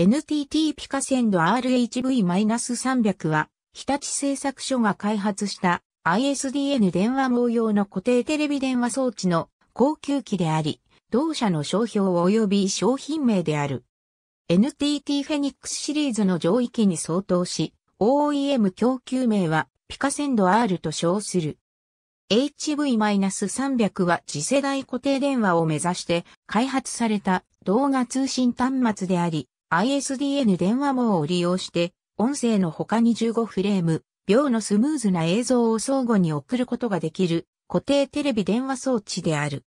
NTT ピカセンド RHV-300 は、日立製作所が開発した ISDN 電話網用の固定テレビ電話装置の高級機であり、同社の商標及び商品名である。NTT フェニックスシリーズの上位機に相当し、OEM 供給名はピカセンド R と称する。HV-300 は次世代固定電話を目指して開発された動画通信端末であり、ISDN 電話網を利用して、音声の他に15フレーム、秒のスムーズな映像を相互に送ることができる固定テレビ電話装置である。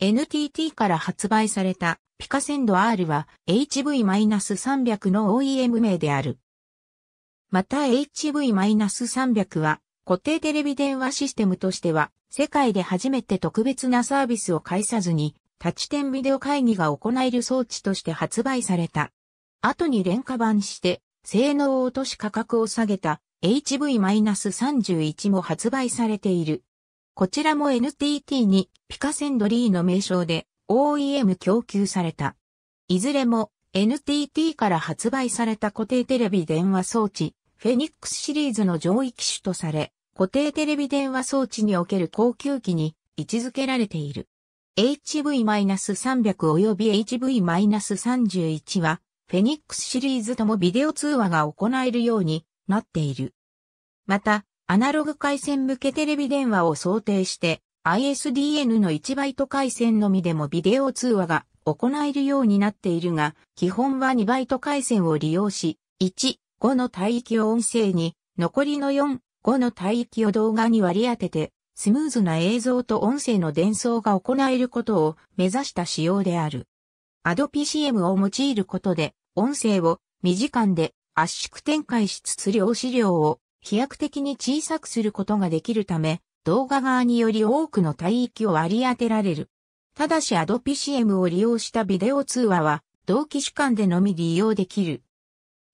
NTT から発売されたピカセンド R は HV-300 の OEM 名である。また HV-300 は固定テレビ電話システムとしては世界で初めて特別なサービスを介さずにタッチ点ビデオ会議が行える装置として発売された。後に廉価版して、性能を落とし価格を下げた HV-31 も発売されている。こちらも NTT にピカセンドリーの名称で OEM 供給された。いずれも NTT から発売された固定テレビ電話装置、フェニックスシリーズの上位機種とされ、固定テレビ電話装置における高級機に位置づけられている。HV-300 及び HV-31 はフェニックスシリーズともビデオ通話が行えるようになっている。また、アナログ回線向けテレビ電話を想定して、ISDN の1バイト回線のみでもビデオ通話が行えるようになっているが、基本は2バイト回線を利用し、1、5の帯域を音声に、残りの4、5の帯域を動画に割り当てて、スムーズな映像と音声の伝送が行えることを目指した仕様である。Add PCM を用いることで、音声を短間で圧縮展開しつつ量子量を飛躍的に小さくすることができるため、動画側により多くの帯域を割り当てられる。ただし Add PCM を利用したビデオ通話は、同機主間でのみ利用できる。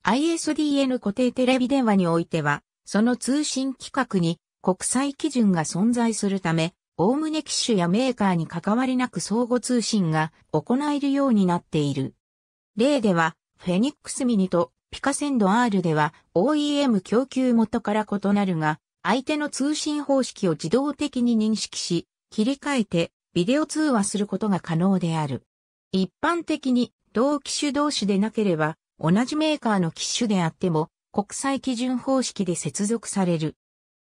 ISDN 固定テレビ電話においては、その通信規格に国際基準が存在するため、おおむね機種やメーカーに関わりなく相互通信が行えるようになっている。例では、フェニックスミニとピカセンド R では OEM 供給元から異なるが、相手の通信方式を自動的に認識し、切り替えてビデオ通話することが可能である。一般的に同機種同士でなければ、同じメーカーの機種であっても、国際基準方式で接続される。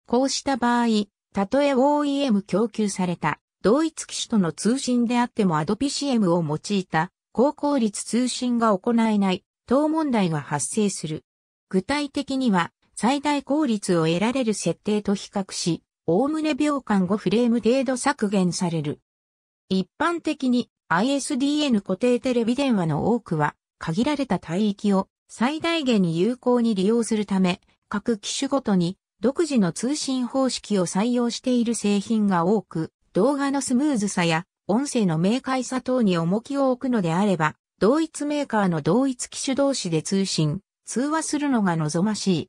こうした場合、たとえ OEM 供給された同一機種との通信であっても ADPCM を用いた高効率通信が行えない等問題が発生する。具体的には最大効率を得られる設定と比較し、おおむね秒間5フレーム程度削減される。一般的に ISDN 固定テレビ電話の多くは限られた帯域を最大限に有効に利用するため、各機種ごとに独自の通信方式を採用している製品が多く、動画のスムーズさや音声の明快さ等に重きを置くのであれば、同一メーカーの同一機種同士で通信、通話するのが望ましい。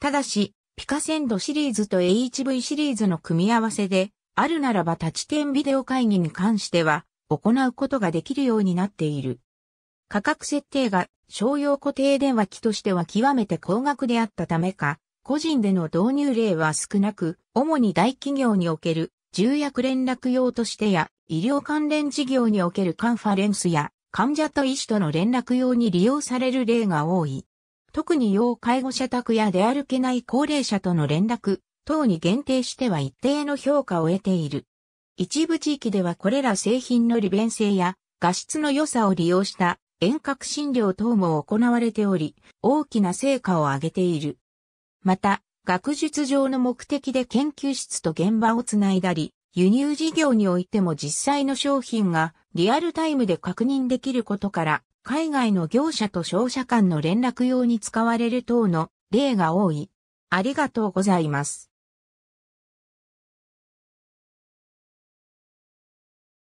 ただし、ピカセンドシリーズと HV シリーズの組み合わせで、あるならば立ち点ビデオ会議に関しては、行うことができるようになっている。価格設定が商用固定電話機としては極めて高額であったためか、個人での導入例は少なく、主に大企業における重役連絡用としてや、医療関連事業におけるカンファレンスや、患者と医師との連絡用に利用される例が多い。特に要介護者宅や出歩けない高齢者との連絡等に限定しては一定の評価を得ている。一部地域ではこれら製品の利便性や画質の良さを利用した遠隔診療等も行われており、大きな成果を上げている。また、学術上の目的で研究室と現場をつないだり、輸入事業においても実際の商品がリアルタイムで確認できることから、海外の業者と商社間の連絡用に使われる等の例が多い。ありがとうございます。